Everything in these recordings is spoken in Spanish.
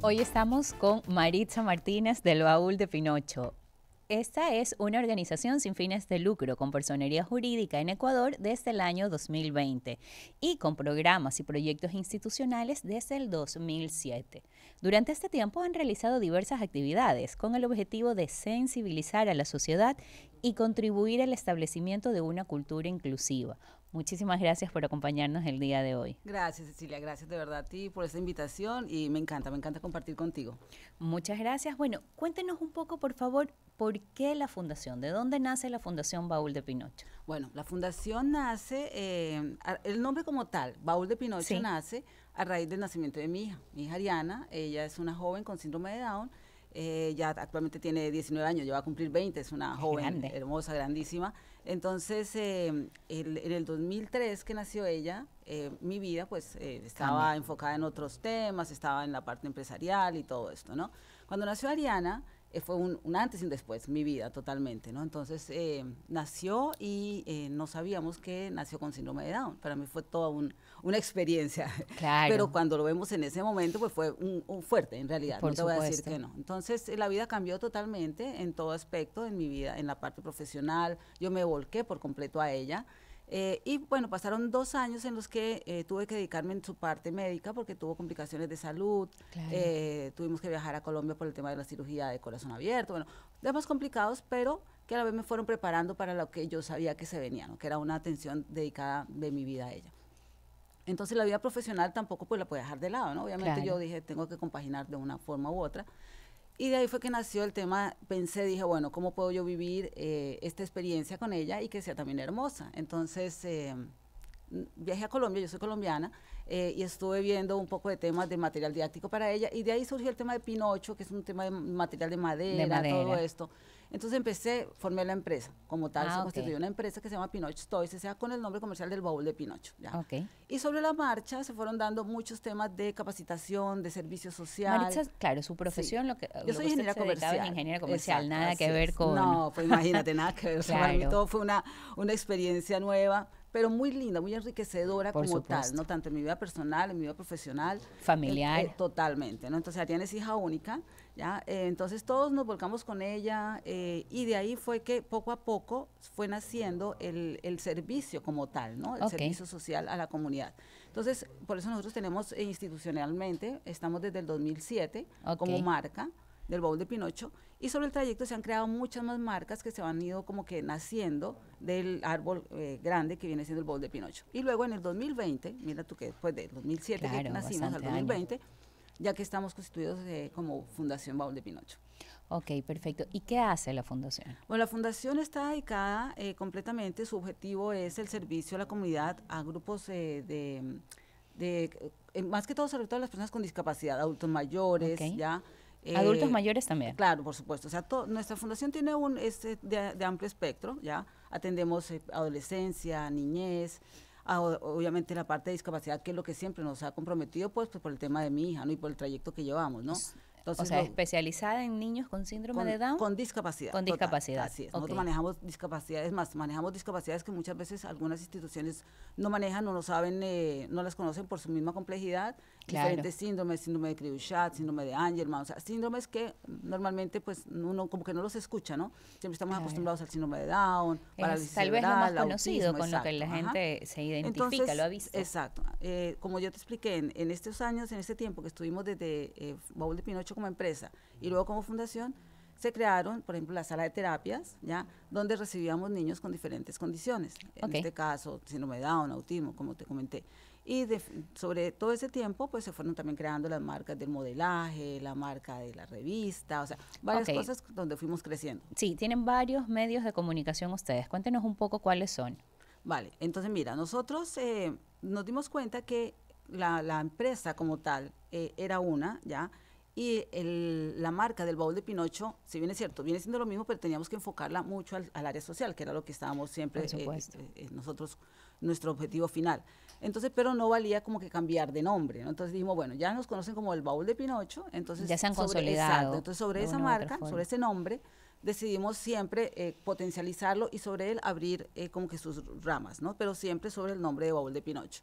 Hoy estamos con Maritza Martínez del Baúl de Pinocho. Esta es una organización sin fines de lucro con personería jurídica en Ecuador desde el año 2020 y con programas y proyectos institucionales desde el 2007. Durante este tiempo han realizado diversas actividades con el objetivo de sensibilizar a la sociedad y contribuir al establecimiento de una cultura inclusiva, Muchísimas gracias por acompañarnos el día de hoy. Gracias, Cecilia. Gracias de verdad a ti por esta invitación y me encanta, me encanta compartir contigo. Muchas gracias. Bueno, cuéntenos un poco, por favor, por qué la fundación, de dónde nace la Fundación Baúl de Pinocho. Bueno, la fundación nace, eh, el nombre como tal, Baúl de Pinocho, nace a raíz del nacimiento de mi hija. Mi hija Ariana, ella es una joven con síndrome de Down eh, ya actualmente tiene 19 años, ya va a cumplir 20, es una joven hermosa, grandísima. Entonces, eh, en el 2003 que nació ella, eh, mi vida pues estaba enfocada en otros temas, estaba en la parte empresarial y todo esto, ¿no? Cuando nació Ariana, fue un, un, antes y un después, mi vida totalmente, ¿no? Entonces, nació y no sabíamos que nació con síndrome de Down. Para mí fue todo un una experiencia. Claro. Pero cuando lo vemos en ese momento, pues fue un, fuerte en realidad. Por no te voy a decir que no. Entonces, eh, la vida cambió totalmente en todo aspecto, en mi vida, en la parte profesional. Yo me volqué por completo a ella. Eh, y bueno, pasaron dos años en los que eh, tuve que dedicarme en su parte médica porque tuvo complicaciones de salud, tuvimos que viajar a Colombia por el tema de la cirugía de corazón abierto, bueno, temas complicados, pero que a la vez me fueron preparando para lo que yo sabía que se venía, que era una atención dedicada de mi vida a ella. Entonces la vida profesional tampoco pues la puede dejar de lado, ¿no? Obviamente yo dije, tengo que compaginar de una forma u otra. Y de ahí fue que nació el tema, pensé, dije, bueno, ¿cómo puedo yo vivir eh, esta experiencia con ella y que sea también hermosa? Entonces eh, viajé a Colombia, yo soy colombiana, eh, y estuve viendo un poco de temas de material didáctico para ella, y de ahí surgió el tema de Pinocho, que es un tema de material de madera. todo esto. Entonces empecé, formé la empresa. Como tal, ah, se constituyó una empresa que se llama Pinocho Toys, o sea, con el nombre comercial del baúl de Pinocho. ¿ya? Y sobre la marcha se fueron dando muchos temas de capacitación, de servicio social. Maritza, claro, su profesión, lo que. Yo soy ingeniera comercial. ingeniera comercial. nada que ver con. No, pues imagínate, nada que ver. todo fue una, una experiencia nueva pero muy linda, muy enriquecedora como tal, ¿no? Tanto en mi vida personal, en mi vida profesional. Eh, eh, Familiar. totalmente, ¿no? Entonces Ariana es hija única, ¿ya? Eh, entonces todos nos volcamos con ella y de ahí fue que poco a poco fue naciendo el, el servicio como tal, ¿no? El servicio social a la comunidad. Entonces, por eso nosotros tenemos institucionalmente, estamos desde el 2007 como marca, del baúl de Pinocho, y sobre el trayecto se han creado muchas más marcas que se han ido como que naciendo del árbol eh, grande que viene siendo el baúl de Pinocho. Y luego en el 2020, mira tú que después del 2007 que nacimos al 2020, ya que estamos constituidos eh, como Fundación Baúl de Pinocho. Ok, perfecto. ¿Y qué hace la fundación? Bueno, la fundación está dedicada eh, completamente, su objetivo es el servicio a la comunidad, a grupos de de, más que todo sobre todo las personas con discapacidad, adultos mayores, ya Adultos eh, mayores también. Claro, por supuesto. sea, nuestra fundación tiene un este de, amplio espectro, ¿ya? Atendemos eh, adolescencia, niñez, obviamente la parte de discapacidad, que es lo que siempre nos ha comprometido, pues, por el tema de mi hija, Y por el trayecto que llevamos, ¿no? Entonces, o sea, especializada en niños con síndrome de Down. Con discapacidad. Con discapacidad. Nosotros manejamos discapacidades más, manejamos discapacidades que muchas veces algunas instituciones no manejan o no saben, no las conocen por su misma complejidad Claro. diferentes síndromes, síndrome de Cribouchat, síndrome de Angelman, o sea, síndromes que normalmente pues uno como que no los escucha, ¿no? Siempre estamos acostumbrados al síndrome de Down, es, tal vez lo más conocido con lo que la gente se identifica, lo ha visto. Exacto. Eh, como yo te expliqué, en, en, estos años, en este tiempo que estuvimos desde eh, Baúl de Pinocho como empresa y luego como fundación, se crearon, por ejemplo, la sala de terapias, ¿ya? Donde recibíamos niños con diferentes condiciones. En este caso, síndrome de Down, autismo, como te comenté. Y sobre todo ese tiempo, pues se fueron también creando las marcas del modelaje, la marca de la revista, o sea, varias cosas donde fuimos creciendo. Sí, tienen varios medios de comunicación ustedes. Cuéntenos un poco cuáles son. Vale, entonces mira, nosotros eh, nos dimos cuenta que la, empresa como tal eh, era una, ¿ya? Y el, la marca del baúl de Pinocho, si bien es cierto, viene siendo lo mismo, pero teníamos que enfocarla mucho al, área social, que era lo que estábamos siempre eh, nosotros nuestro objetivo final. Entonces, pero no valía como que cambiar de nombre, Entonces dijimos, bueno, ya nos conocen como el baúl de Pinocho, entonces... Ya se han consolidado. entonces sobre esa marca, sobre ese nombre, decidimos siempre eh, potencializarlo y sobre él abrir eh, como que sus ramas, ¿no? Pero siempre sobre el nombre de baúl de Pinocho.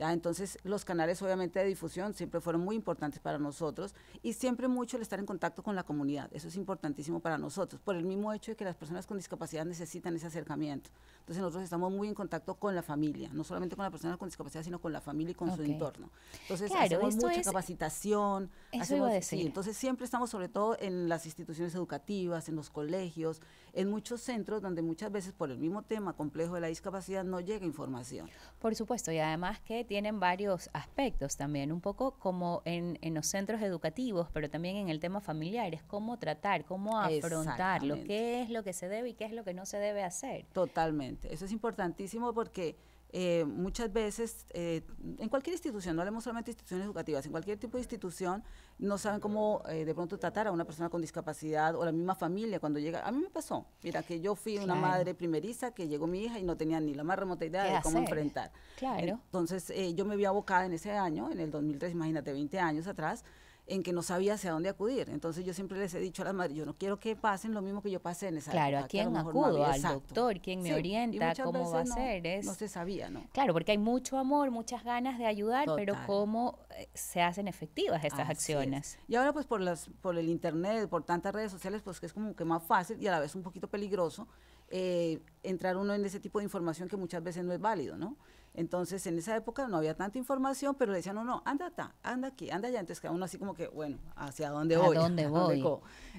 Ah, entonces, los canales obviamente de difusión siempre fueron muy importantes para nosotros y siempre mucho el estar en contacto con la comunidad. Eso es importantísimo para nosotros, por el mismo hecho de que las personas con discapacidad necesitan ese acercamiento. Entonces, nosotros estamos muy en contacto con la familia, no solamente con la persona con discapacidad, sino con la familia y con su entorno. Entonces, hacemos mucha capacitación. Eso hacemos, iba a decir. entonces, siempre estamos sobre todo en las instituciones educativas, en los colegios, en muchos centros donde muchas veces por el mismo tema complejo de la discapacidad no llega información. Por supuesto, y además que tienen varios aspectos también, un poco como en, en, los centros educativos, pero también en el tema familiar, es cómo tratar, cómo afrontarlo, qué es lo que se debe y qué es lo que no se debe hacer. Totalmente, eso es importantísimo porque eh, muchas veces, eh, en cualquier institución, no hablemos solamente de instituciones educativas, en cualquier tipo de institución, no saben cómo eh, de pronto tratar a una persona con discapacidad o la misma familia cuando llega. A mí me pasó, mira, que yo fui una madre primeriza que llegó mi hija y no tenía ni la más remota idea de cómo enfrentar. Claro. Entonces, yo me vi abocada en ese año, en el 2003, imagínate, 20 años atrás, en que no sabía hacia dónde acudir. Entonces yo siempre les he dicho a las madres, yo no quiero que pasen lo mismo que yo pasé en esa Claro, ¿a quién acudo? ¿Al doctor? ¿Quién me orienta? ¿Cómo va a ser? Es... No se sabía, ¿no? Claro, porque hay mucho amor, muchas ganas de ayudar, pero ¿cómo eh, se hacen efectivas estas acciones? Y ahora pues por, las, por el internet, por tantas redes sociales, pues que es como que más fácil y a la vez un poquito peligroso eh, entrar uno en ese tipo de información que muchas veces no es válido, ¿no? Entonces, en esa época no había tanta información, pero le decían, no, no, anda, anda aquí, anda allá. Entonces, cada uno así como que, bueno, ¿hacia dónde voy? ¿A dónde voy?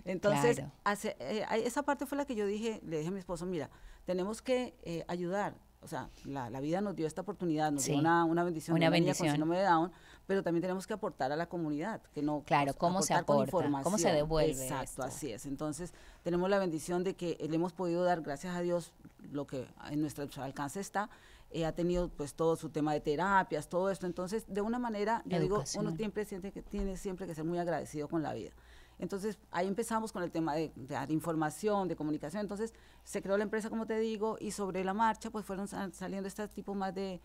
Entonces, hace, eh, esa parte fue la que yo dije, le dije a mi esposo, mira, tenemos que eh, ayudar. O sea, la, vida nos dio esta oportunidad, nos dio una, bendición. Una, bendición. pero también tenemos que aportar a la comunidad, que no claro pues, cómo se aporta, cómo se devuelve, exacto, así es. Entonces tenemos la bendición de que le hemos podido dar gracias a Dios lo que en nuestro alcance está eh, ha tenido pues todo su tema de terapias, todo esto. Entonces, de una manera, yo digo, uno siempre siente que tiene siempre que ser muy agradecido con la vida. Entonces, ahí empezamos con el tema de, información, de comunicación. Entonces, se creó la empresa, como te digo, y sobre la marcha, pues fueron saliendo este tipo más de,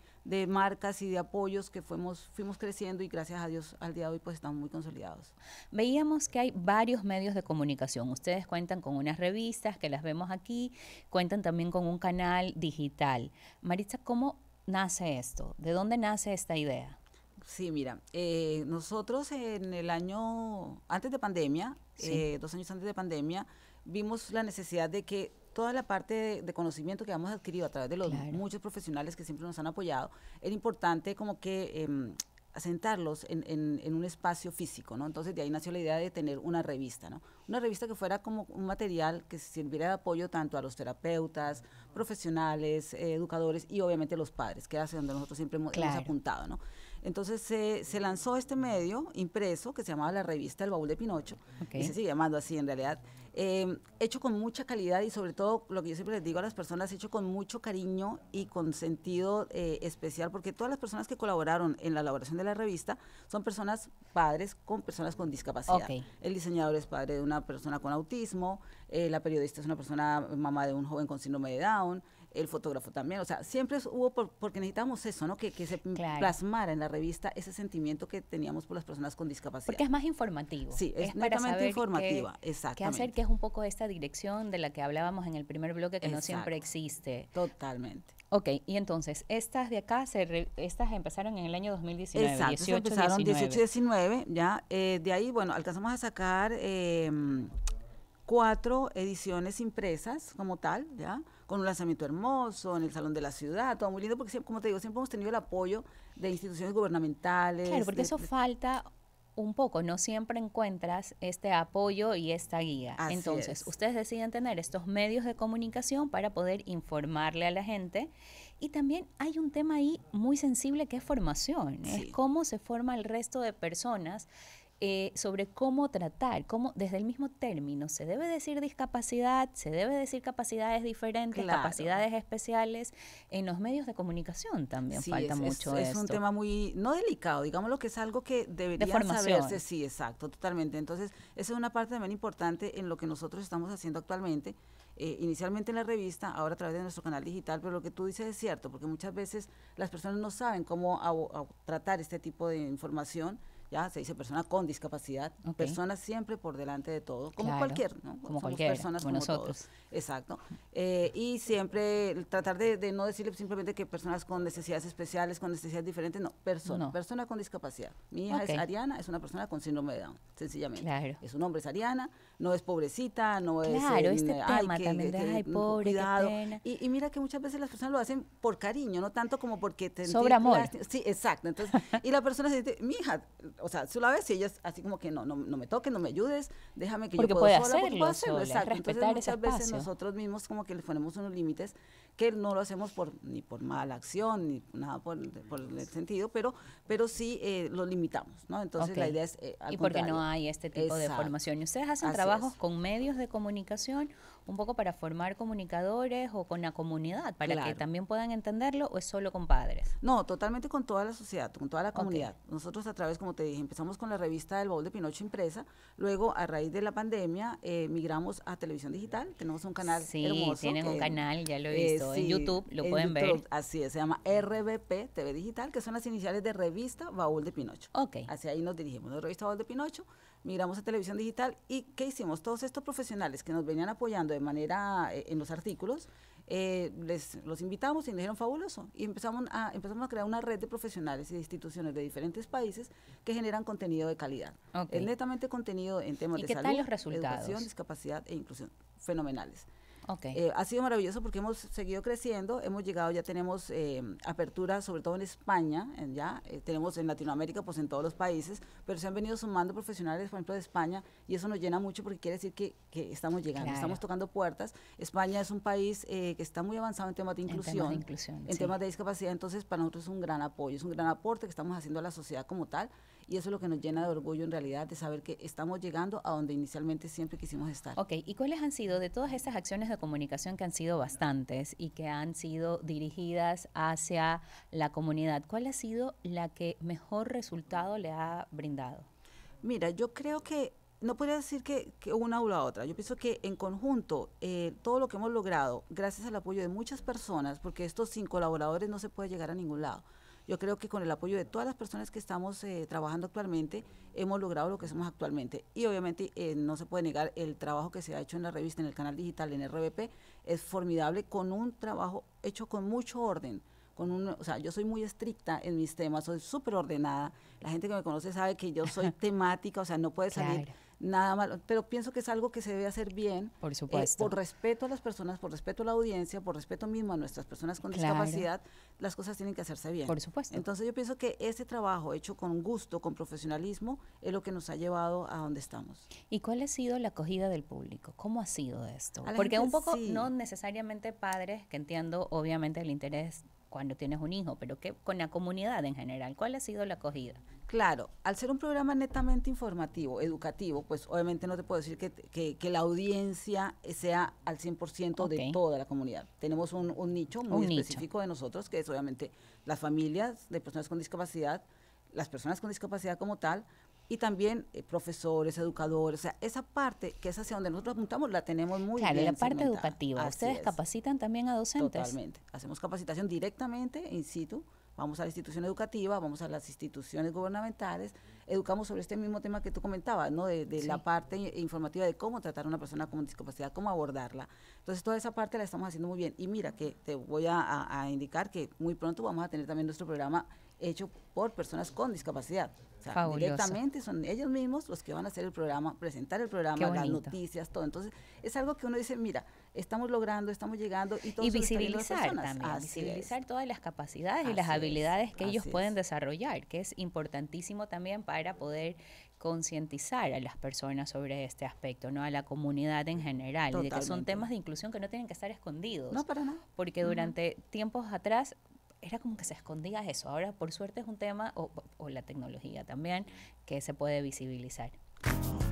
marcas y de apoyos que fuimos, fuimos creciendo y gracias a Dios al día de hoy, pues estamos muy consolidados. Veíamos que hay varios medios de comunicación. Ustedes cuentan con unas revistas que las vemos aquí, cuentan también con un canal digital. Maritza, ¿cómo nace esto? ¿De dónde nace esta idea? Sí, mira, eh, nosotros en el año, antes de pandemia, eh, dos años antes de pandemia, vimos la necesidad de que toda la parte de, conocimiento que hemos adquirido a través de los muchos profesionales que siempre nos han apoyado, era importante como que em, asentarlos en, un espacio físico, ¿no? Entonces de ahí nació la idea de tener una revista, ¿no? Una revista que fuera como un material que sirviera de apoyo tanto a los terapeutas, profesionales, eh, educadores y obviamente los padres, que era donde nosotros siempre hemos, hemos apuntado, ¿no? Entonces se, lanzó este medio impreso que se llamaba la revista El Baúl de Pinocho, y se sigue llamando así en realidad, em, hecho con mucha calidad y sobre todo lo que yo siempre les digo a las personas, hecho con mucho cariño y con sentido eh, especial, porque todas las personas que colaboraron en la elaboración de la revista son personas padres con personas con discapacidad. El diseñador es padre de una persona con autismo, eh, la periodista es una persona mamá de un joven con síndrome de Down, el fotógrafo también, o sea, siempre hubo porque necesitamos eso, ¿no? Que, se plasmara en la revista ese sentimiento que teníamos por las personas con discapacidad. Porque es más informativo. Sí, es, es informativa, qué, exactamente. hacer que es un poco esta dirección de la que hablábamos en el primer bloque que no siempre existe. Totalmente. Ok, y entonces, estas de acá, se estas empezaron en el año 2019. Exacto, 18, empezaron 19. 18 2019, ya. Eh, de ahí, bueno, alcanzamos a sacar em, cuatro ediciones impresas como tal, ya con un lanzamiento hermoso en el Salón de la Ciudad, todo muy lindo, porque como te digo, siempre hemos tenido el apoyo de instituciones gubernamentales. Claro, porque eso falta un poco, no siempre encuentras este apoyo y esta guía. Entonces, ustedes deciden tener estos medios de comunicación para poder informarle a la gente. Y también hay un tema ahí muy sensible que es formación, es cómo se forma el resto de personas eh, sobre cómo tratar, cómo desde el mismo término se debe decir discapacidad, se debe decir capacidades diferentes, capacidades especiales. En los medios de comunicación también falta mucho es, es un tema muy, no delicado, lo que es algo que debería saberse. Sí, exacto, totalmente. Entonces, esa es una parte también importante en lo que nosotros estamos haciendo actualmente. Eh, inicialmente en la revista, ahora a través de nuestro canal digital, pero lo que tú dices es cierto, porque muchas veces las personas no saben cómo tratar este tipo de información ya se dice persona con discapacidad, personas siempre por delante de todo, como cualquier, ¿no? Como cualquier, personas como, nosotros. Exacto. Eh, y siempre tratar de, no decirle simplemente que personas con necesidades especiales, con necesidades diferentes, no, persona, persona con discapacidad. Mi hija es Ariana, es una persona con síndrome de Down, sencillamente. Claro. Es un hombre, es Ariana, no es pobrecita, no es... Claro, eh, este ay, ay, pobre, Y, mira que muchas veces las personas lo hacen por cariño, no tanto como porque... Te Sobre amor. Sí, exacto. Entonces, y la persona se dice, mi hija, o sea, tú la ves y ellas así como que no, no, me toques, no me ayudes, déjame que yo pueda hacerlo, porque puedo hacerlo, sola, exacto. Respetar Entonces, muchas veces nosotros mismos como que le ponemos unos límites que no lo hacemos por ni por mala acción ni nada por, el sentido, pero pero sí eh, lo limitamos, ¿no? Entonces la idea es eh, y porque no hay este tipo de formación. Y ustedes hacen trabajos con medios de comunicación un poco para formar comunicadores o con la comunidad, para que también puedan entenderlo, o es solo con padres? No, totalmente con toda la sociedad, con toda la comunidad. Nosotros a través, como te eh, empezamos con la revista del Baúl de Pinocho impresa, luego a raíz de la pandemia eh, migramos a televisión digital, tenemos un canal sí, tienen un canal, ya lo he eh, visto, en YouTube, lo pueden ver. Así es, se llama RBP TV Digital, que son las iniciales de Revista Baúl de Pinocho. Ok. Hacia ahí nos dirigimos, la Revista Baúl de Pinocho, Miramos a televisión digital y ¿qué hicimos? Todos estos profesionales que nos venían apoyando de manera eh, en los artículos, eh, les, los invitamos y nos dijeron fabuloso. Y empezamos a, empezamos a crear una red de profesionales y de instituciones de diferentes países que generan contenido de calidad. netamente contenido en temas de salud, educación, discapacidad e inclusión. Fenomenales. Eh, ha sido maravilloso porque hemos seguido creciendo, hemos llegado, ya tenemos eh, aperturas, sobre todo en España, ya eh, tenemos en Latinoamérica, pues en todos los países, pero se han venido sumando profesionales, por ejemplo, de España, y eso nos llena mucho porque quiere decir que, estamos llegando, estamos tocando puertas. España es un país eh, que está muy avanzado en temas de inclusión, en, temas de discapacidad, entonces para nosotros es un gran apoyo, es un gran aporte que estamos haciendo a la sociedad como tal y eso es lo que nos llena de orgullo en realidad, de saber que estamos llegando a donde inicialmente siempre quisimos estar. Ok, ¿y cuáles han sido de todas estas acciones de comunicación que han sido bastantes y que han sido dirigidas hacia la comunidad? ¿Cuál ha sido la que mejor resultado le ha brindado? Mira, yo creo que no podría decir que, una o la otra. Yo pienso que en conjunto, eh, todo lo que hemos logrado, gracias al apoyo de muchas personas, porque esto sin colaboradores no se puede llegar a ningún lado. Yo creo que con el apoyo de todas las personas que estamos eh, trabajando actualmente, hemos logrado lo que somos actualmente. Y obviamente eh, no se puede negar el trabajo que se ha hecho en la revista, en el canal digital, en RBP, es formidable con un trabajo hecho con mucho orden o sea, yo soy muy estricta en mis temas, soy súper ordenada. La gente que me conoce sabe que yo soy temática, o sea, no puede salir nada malo, pero pienso que es algo que se debe hacer bien. Por eh, supuesto. por respeto a las personas, por respeto a la audiencia, por respeto mismo a nuestras personas con discapacidad, las cosas tienen que hacerse bien. Por supuesto. Entonces yo pienso que ese trabajo hecho con gusto, con profesionalismo, es lo que nos ha llevado a donde estamos. ¿Y cuál ha sido la acogida del público? ¿Cómo ha sido esto? Porque un poco no necesariamente padres, que entiendo obviamente el interés cuando tienes un hijo, pero que con la comunidad en general, ¿cuál ha sido la acogida? Claro, al ser un programa netamente informativo, educativo, pues obviamente no te puedo decir que, la audiencia sea al 100% de toda la comunidad. Tenemos un, nicho muy específico de nosotros, que es obviamente las familias de personas con discapacidad, las personas con discapacidad como tal, y también eh, profesores, educadores, o sea, esa parte que es hacia donde nosotros apuntamos la tenemos muy claro, bien. Claro, la parte educativa. Ustedes capacitan también a docentes. Totalmente. Hacemos capacitación directamente in situ. Vamos a la institución educativa, vamos a las instituciones gubernamentales, educamos sobre este mismo tema que tú comentabas, ¿no? De, la parte informativa de cómo tratar a una persona con discapacidad, cómo abordarla. Entonces, toda esa parte la estamos haciendo muy bien. Y mira, que te voy a indicar que muy pronto vamos a tener también nuestro programa hecho por personas con discapacidad. O sea, directamente son ellos mismos los que van a hacer el programa, presentar el programa, las noticias, todo. Entonces, es algo que uno dice, mira, estamos logrando, estamos llegando y todo Y visibilizar también, visibilizar todas las capacidades y las habilidades que ellos pueden desarrollar, que es importantísimo también para poder concientizar a las personas sobre este aspecto, ¿no? A la comunidad en general, que son temas de inclusión que no tienen que estar escondidos. No, para nada. Porque durante tiempos atrás era como que se escondía eso. Ahora, por suerte, es un tema, o, la tecnología también, que se puede visibilizar. Ah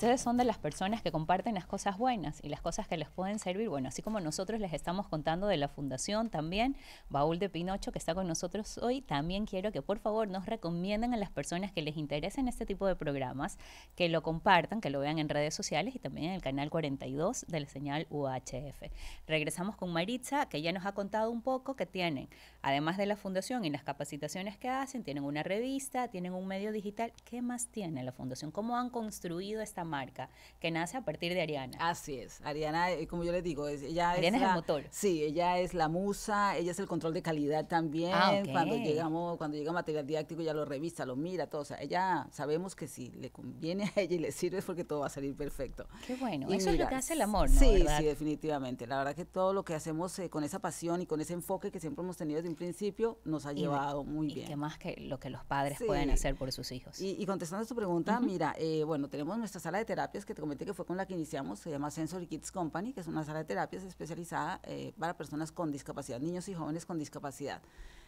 ustedes son de las personas que comparten las cosas buenas y las cosas que les pueden servir. Bueno, así como nosotros les estamos contando de la fundación también, Baúl de Pinocho, que está con nosotros hoy, también quiero que por favor nos recomienden a las personas que les interesen este tipo de programas, que lo compartan, que lo vean en redes sociales y también en el canal 42 de la señal UHF. Regresamos con Maritza, que ya nos ha contado un poco que tienen, además de la fundación y las capacitaciones que hacen, tienen una revista, tienen un medio digital. ¿Qué más tiene la fundación? ¿Cómo han construido esta marca que nace a partir de Ariana. Así es. Ariana, eh, como yo le digo, ella Ariana es, el motor. Sí, ella es la musa, ella es el control de calidad también. Ah, cuando llegamos, cuando llega material didáctico, ya lo revisa, lo mira, todo. O sea, ella sabemos que si le conviene a ella y le sirve es porque todo va a salir perfecto. Qué bueno. eso es lo que hace el amor, ¿no? Sí, sí, definitivamente. La verdad que todo lo que hacemos eh, con esa pasión y con ese enfoque que siempre hemos tenido desde un principio nos ha llevado muy bien. Y más que lo que los padres pueden hacer por sus hijos. Y, contestando a tu pregunta, mira, eh, bueno, tenemos nuestra sala de terapias que te comenté que fue con la que iniciamos, se llama Sensory Kids Company, que es una sala de terapias especializada eh, para personas con discapacidad, niños y jóvenes con discapacidad.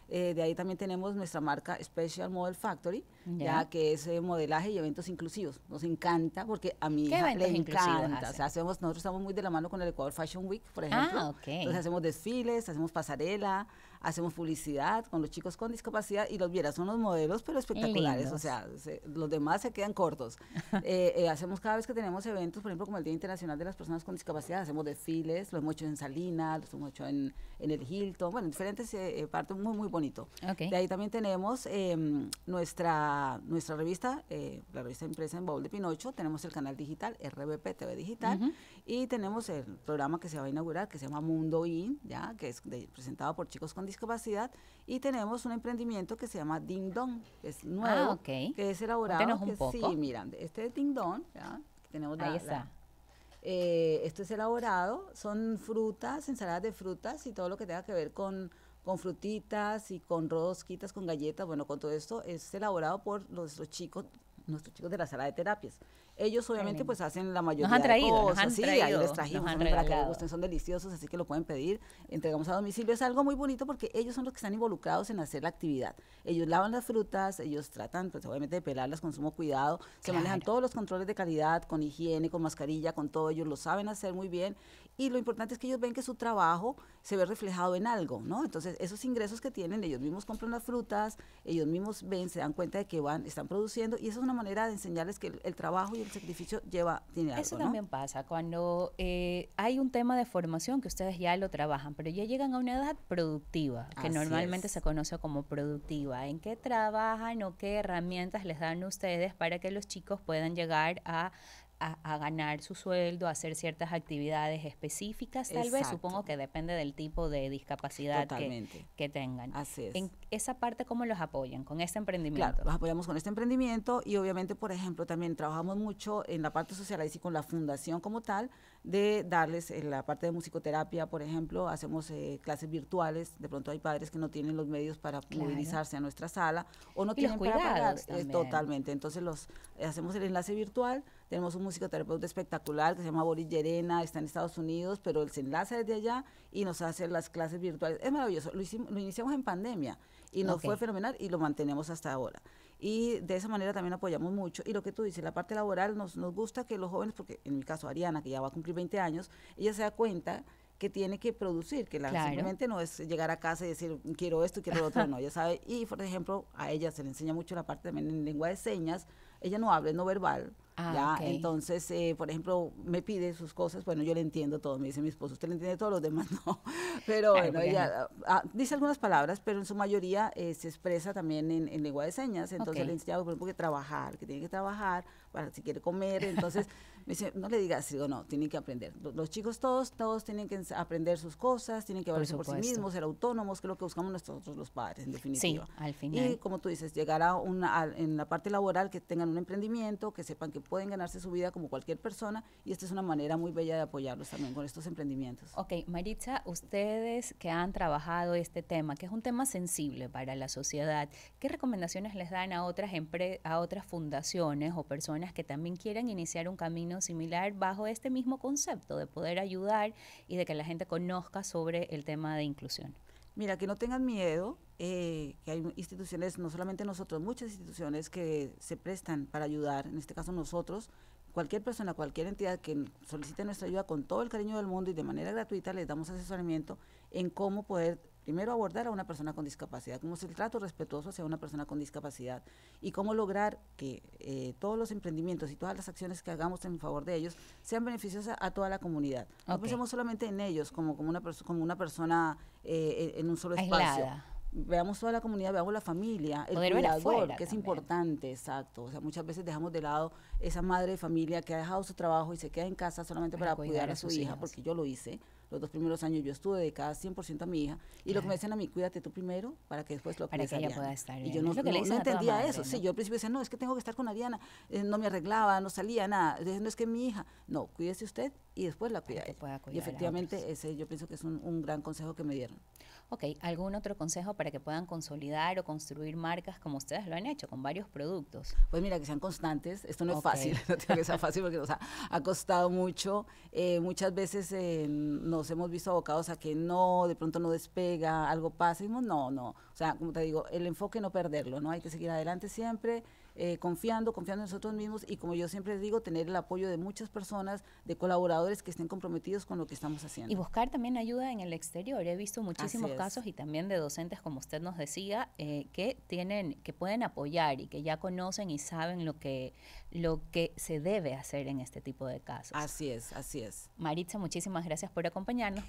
Eh, de ahí también tenemos nuestra marca Special Model Factory, ya que es eh, modelaje y eventos inclusivos. Nos encanta porque a mí le encanta. hacemos, nosotros estamos muy de la mano con el Ecuador Fashion Week, por ah, ejemplo. Entonces hacemos desfiles, hacemos pasarela, hacemos publicidad con los chicos con discapacidad y los vieras, son los modelos, pero espectaculares, o sea, los demás se quedan cortos. Eh, eh, hacemos cada vez que tenemos eventos, por ejemplo, como el Día Internacional de las Personas con Discapacidad, hacemos desfiles, lo hemos hecho en Salinas, lo hemos hecho en, en el Hilton, bueno, diferentes eh, partes, muy, muy bonito. De ahí también tenemos em, nuestra, nuestra revista, la revista impresa en Baúl de Pinocho, tenemos el canal digital, RBP TV Digital, y tenemos el programa que se va a inaugurar, que se llama Mundo In, ya, que es presentado por chicos con discapacidad discapacidad y tenemos un emprendimiento que se llama Ding Dong, es ah, nuevo, que es elaborado. Sí, miran, este es Ding Dong, tenemos eh, esto es elaborado, son frutas, ensaladas de frutas y todo lo que tenga que ver con, con frutitas y con rosquitas, con galletas, bueno, con todo esto es elaborado por nuestros chicos nuestros chicos de la sala de terapias. Ellos obviamente pues hacen la mayoría de cosas, nos han ahí les trajimos para que les gusten, son deliciosos, así que lo pueden pedir, entregamos a domicilio, es algo muy bonito porque ellos son los que están involucrados en hacer la actividad. Ellos lavan las frutas, ellos tratan pues obviamente de pelarlas con sumo cuidado, se manejan todos los controles de calidad, con higiene, con mascarilla, con todo, ellos lo saben hacer muy bien y lo importante es que ellos ven que su trabajo se ve reflejado en algo, ¿no? Entonces, esos ingresos que tienen, ellos mismos compran las frutas, ellos mismos ven, se dan cuenta de que van, están produciendo, y eso es una manera de enseñarles que el, trabajo y el sacrificio lleva, tiene algo, Eso también pasa, cuando eh, hay un tema de formación que ustedes ya lo trabajan, pero ya llegan a una edad productiva, que normalmente se conoce como productiva. ¿En qué trabajan o qué herramientas les dan ustedes para que los chicos puedan llegar a a, ganar su sueldo, a hacer ciertas actividades específicas, tal vez, supongo que depende del tipo de discapacidad que, tengan. Así esa parte cómo los apoyan con este emprendimiento. Claro, los apoyamos con este emprendimiento y obviamente, por ejemplo, también trabajamos mucho en la parte social, así con la fundación como tal, de darles eh, la parte de musicoterapia, por ejemplo, hacemos eh, clases virtuales, de pronto hay padres que no tienen los medios para movilizarse a nuestra sala o no tienen para totalmente, entonces los eh, hacemos el enlace virtual, tenemos un musicoterapeuta espectacular que se llama Boris Llerena, está en Estados Unidos, pero él se enlaza desde allá y nos hace las clases virtuales. Es maravilloso, lo, lo iniciamos en pandemia y nos fue fenomenal y lo mantenemos hasta ahora. Y de esa manera también apoyamos mucho. Y lo que tú dices, la parte laboral, nos, nos gusta que los jóvenes, porque en mi caso Ariana, que ya va a cumplir 20 años, ella se da cuenta que tiene que producir, que la, simplemente no es llegar a casa y decir quiero esto quiero lo otro, no, ya sabe. Y por ejemplo, a ella se le enseña mucho la parte también en lengua de señas, ella no habla, es no verbal, Ah, entonces, eh, por ejemplo, me pide sus cosas, bueno, yo le entiendo todo, me dice mi esposo, usted le entiende todo, los demás no, pero bueno, ella ah, ah, dice algunas palabras, pero en su mayoría eh, se expresa también en, lengua de señas, entonces le enseñaba por ejemplo, que trabajar, que tiene que trabajar para si quiere comer, entonces no le digas, digo, no, tienen que aprender. Los chicos todos, todos tienen que aprender sus cosas, tienen que valerse por, sí mismos, ser autónomos, que es lo que buscamos nosotros los padres, en definitiva. al final. Y como tú dices, llegar a una, en la parte laboral que tengan un emprendimiento, que sepan que pueden ganarse su vida como cualquier persona, y esta es una manera muy bella de apoyarlos también con estos emprendimientos. Ok, Maritza, ustedes que han trabajado este tema, que es un tema sensible para la sociedad, ¿qué recomendaciones les dan a otras, a otras fundaciones o personas que también quieran iniciar un camino similar bajo este mismo concepto de poder ayudar y de que la gente conozca sobre el tema de inclusión. Mira, que no tengan miedo, eh, que hay instituciones, no solamente nosotros, muchas instituciones que se prestan para ayudar, en este caso nosotros, cualquier persona, cualquier entidad que solicite nuestra ayuda con todo el cariño del mundo y de manera gratuita les damos asesoramiento en cómo poder Primero abordar a una persona con discapacidad, cómo es el trato respetuoso hacia una persona con discapacidad y cómo lograr que eh, todos los emprendimientos y todas las acciones que hagamos en favor de ellos sean beneficiosas a toda la comunidad. No pensemos solamente en ellos como, como, una, persona eh, en un solo espacio veamos toda la comunidad, veamos la familia, el Poder que es importante, exacto. O sea, muchas veces dejamos de lado esa madre de familia que ha dejado su trabajo y se queda en casa solamente para, cuidar, a su, hija, porque yo lo hice, los dos primeros años yo estuve dedicada 100% a mi hija y lo que me decían a mí, cuídate tú primero para que después lo Para que ella pueda estar Y yo no, entendía eso. Sí, yo al principio decía, no, es que tengo que estar con Ariana. Eh, no me arreglaba, no salía, nada. Dije, no es que mi hija. No, cuídese usted y después la cuida. y efectivamente, ese yo pienso que es un, un gran consejo que me dieron. Ok, ¿algún otro consejo para que puedan consolidar o construir marcas como ustedes lo han hecho con varios productos? Pues mira, que sean constantes. Esto no es fácil, no tiene que ser fácil porque nos ha, costado mucho. Eh, muchas veces eh, nos hemos visto abocados a que no, de pronto no despega, algo pasa. Y no, no. O sea, como te digo, el enfoque no perderlo, ¿no? Hay que seguir adelante siempre. Eh, confiando, confiando en nosotros mismos y como yo siempre digo, tener el apoyo de muchas personas, de colaboradores que estén comprometidos con lo que estamos haciendo. Y buscar también ayuda en el exterior. He visto muchísimos casos y también de docentes, como usted nos decía, eh, que tienen, que pueden apoyar y que ya conocen y saben lo que, lo que se debe hacer en este tipo de casos. Así es, así es. Maritza, muchísimas gracias por acompañarnos.